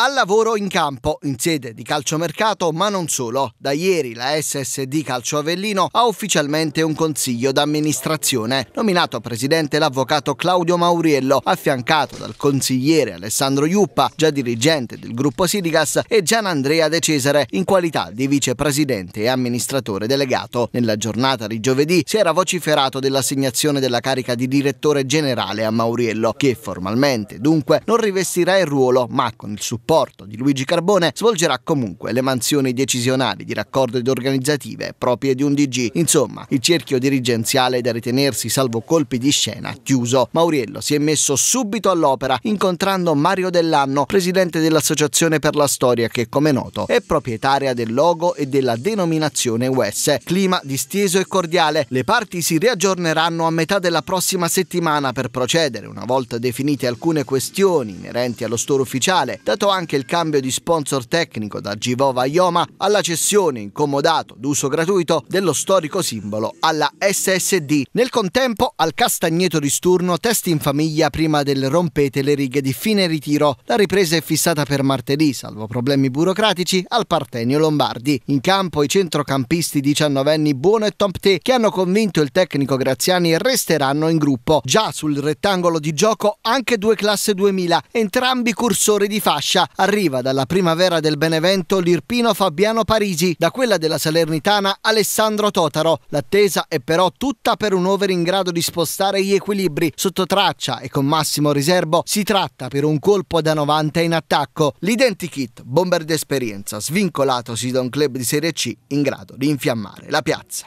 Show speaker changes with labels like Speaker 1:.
Speaker 1: Al lavoro in campo, in sede di calciomercato, ma non solo. Da ieri la SSD Calcio Avellino ha ufficialmente un consiglio d'amministrazione, nominato presidente l'avvocato Claudio Mauriello, affiancato dal consigliere Alessandro Iuppa, già dirigente del gruppo Sidigas, e Gian Andrea De Cesare, in qualità di vicepresidente e amministratore delegato. Nella giornata di giovedì si era vociferato dell'assegnazione della carica di direttore generale a Mauriello, che formalmente, dunque, non rivestirà il ruolo, ma con il supporto supporto di Luigi Carbone, svolgerà comunque le mansioni decisionali di raccordo ed organizzative proprie di un DG. Insomma, il cerchio dirigenziale è da ritenersi, salvo colpi di scena, chiuso. Mauriello si è messo subito all'opera, incontrando Mario Dell'Anno, presidente dell'Associazione per la Storia, che come noto è proprietaria del logo e della denominazione US. Clima disteso e cordiale. Le parti si riaggiorneranno a metà della prossima settimana per procedere, una volta definite alcune questioni inerenti allo store ufficiale, dato anche anche il cambio di sponsor tecnico da Givova Ioma alla cessione incomodato d'uso gratuito dello storico simbolo alla SSD. Nel contempo al Castagneto di Sturno testi in famiglia prima del rompete le righe di fine ritiro. La ripresa è fissata per martedì, salvo problemi burocratici, al Partenio Lombardi. In campo i centrocampisti diciannovenni Buono e Tompte che hanno convinto il tecnico Graziani resteranno in gruppo. Già sul rettangolo di gioco anche due classe 2000, entrambi cursori di fascia arriva dalla primavera del Benevento l'Irpino Fabiano Parigi, da quella della Salernitana Alessandro Totaro. L'attesa è però tutta per un over in grado di spostare gli equilibri sotto traccia e con massimo riservo si tratta per un colpo da 90 in attacco. L'identikit, bomber d'esperienza, svincolatosi da un club di Serie C in grado di infiammare la piazza.